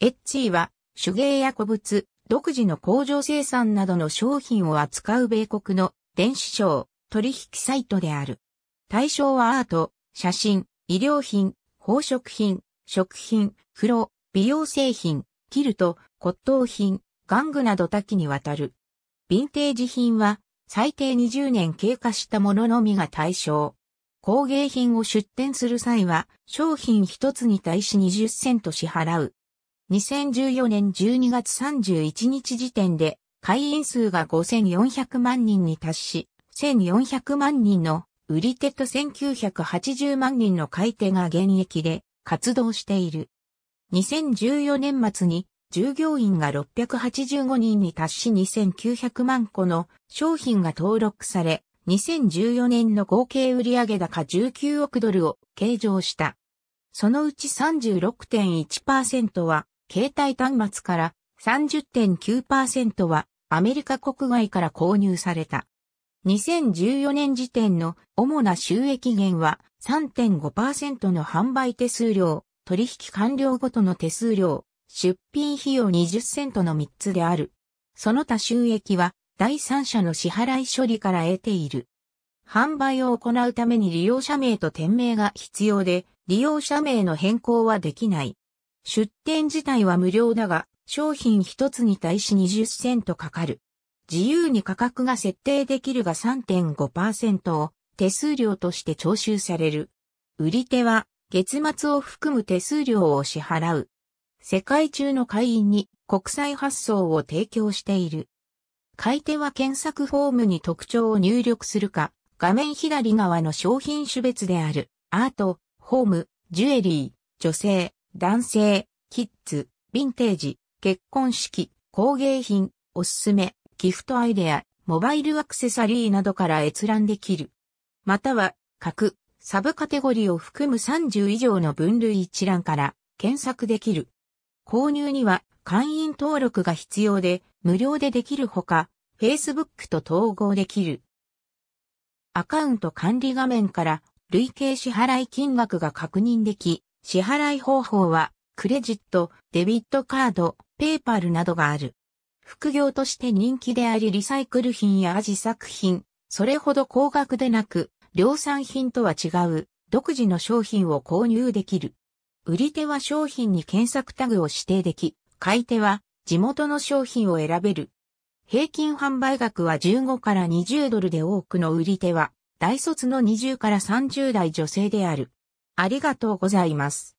エッチーは手芸や古物、独自の工場生産などの商品を扱う米国の電子商取引サイトである。対象はアート、写真、医療品、宝飾品、食品、風呂、美容製品、キルト、骨董品、玩具など多岐にわたる。ヴィンテージ品は最低20年経過したもののみが対象。工芸品を出展する際は商品一つに対し20セント支払う。2014年12月31日時点で会員数が5400万人に達し、1400万人の売り手と1980万人の買い手が現役で活動している。2014年末に従業員が685人に達し2900万個の商品が登録され、2014年の合計売上高19億ドルを計上した。そのうち36.1%は携帯端末から30.9%はアメリカ国外から購入された。2014年時点の主な収益源は3.5%の販売手数料、取引完了ごとの手数料、出品費用20セントの3つである。その他収益は第三者の支払い処理から得ている。販売を行うために利用者名と店名が必要で、利用者名の変更はできない。出店自体は無料だが、商品一つに対し20セントかかる。自由に価格が設定できるが3.5%を手数料として徴収される。売り手は月末を含む手数料を支払う。世界中の会員に国際発送を提供している。買い手は検索フォームに特徴を入力するか、画面左側の商品種別である、アート、ホーム、ジュエリー、女性、男性、キッズ、ヴィンテージ、結婚式、工芸品、おすすめ、ギフトアイデア、モバイルアクセサリーなどから閲覧できる。または、各、サブカテゴリーを含む30以上の分類一覧から検索できる。購入には会員登録が必要で、無料でできるほか、Facebook と統合できる。アカウント管理画面から累計支払い金額が確認でき、支払い方法は、クレジット、デビットカード、ペーパルなどがある。副業として人気でありリサイクル品やアジ作品、それほど高額でなく、量産品とは違う、独自の商品を購入できる。売り手は商品に検索タグを指定でき、買い手は地元の商品を選べる。平均販売額は15から20ドルで多くの売り手は、大卒の20から30代女性である。ありがとうございます。